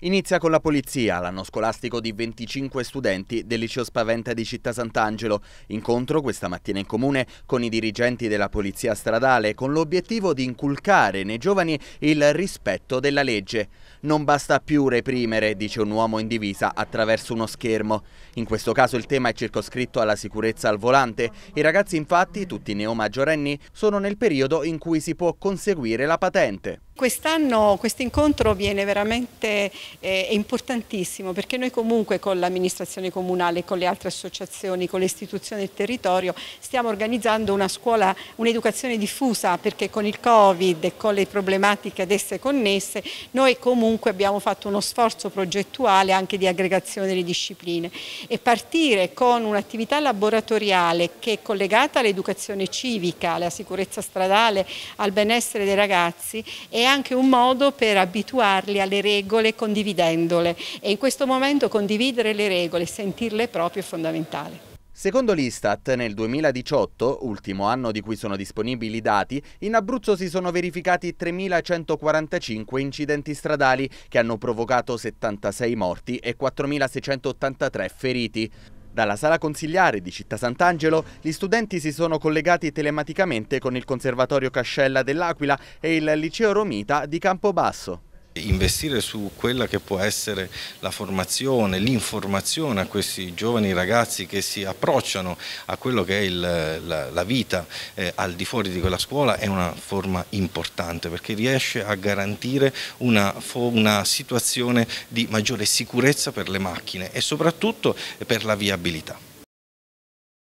Inizia con la polizia, l'anno scolastico di 25 studenti del liceo Spaventa di Città Sant'Angelo. Incontro questa mattina in comune con i dirigenti della polizia stradale con l'obiettivo di inculcare nei giovani il rispetto della legge. Non basta più reprimere, dice un uomo in divisa, attraverso uno schermo. In questo caso il tema è circoscritto alla sicurezza al volante. I ragazzi infatti, tutti neomaggiorenni, sono nel periodo in cui si può conseguire la patente. Quest'anno questo incontro viene veramente eh, importantissimo perché noi comunque con l'amministrazione comunale, con le altre associazioni, con le istituzioni del territorio stiamo organizzando una scuola, un'educazione diffusa perché con il Covid e con le problematiche ad esse connesse noi comunque abbiamo fatto uno sforzo progettuale anche di aggregazione delle discipline e partire con un'attività laboratoriale che è collegata all'educazione civica, alla sicurezza stradale, al benessere dei ragazzi e anche un modo per abituarli alle regole condividendole e in questo momento condividere le regole, sentirle proprio è fondamentale. Secondo l'Istat, nel 2018, ultimo anno di cui sono disponibili i dati, in Abruzzo si sono verificati 3.145 incidenti stradali che hanno provocato 76 morti e 4.683 feriti. Dalla sala consigliare di Città Sant'Angelo gli studenti si sono collegati telematicamente con il Conservatorio Cascella dell'Aquila e il Liceo Romita di Campobasso investire su quella che può essere la formazione, l'informazione a questi giovani ragazzi che si approcciano a quello che è il, la, la, vita eh, al di fuori di quella scuola è una forma importante perché riesce a garantire una, una situazione di maggiore sicurezza per le macchine e soprattutto per la viabilità.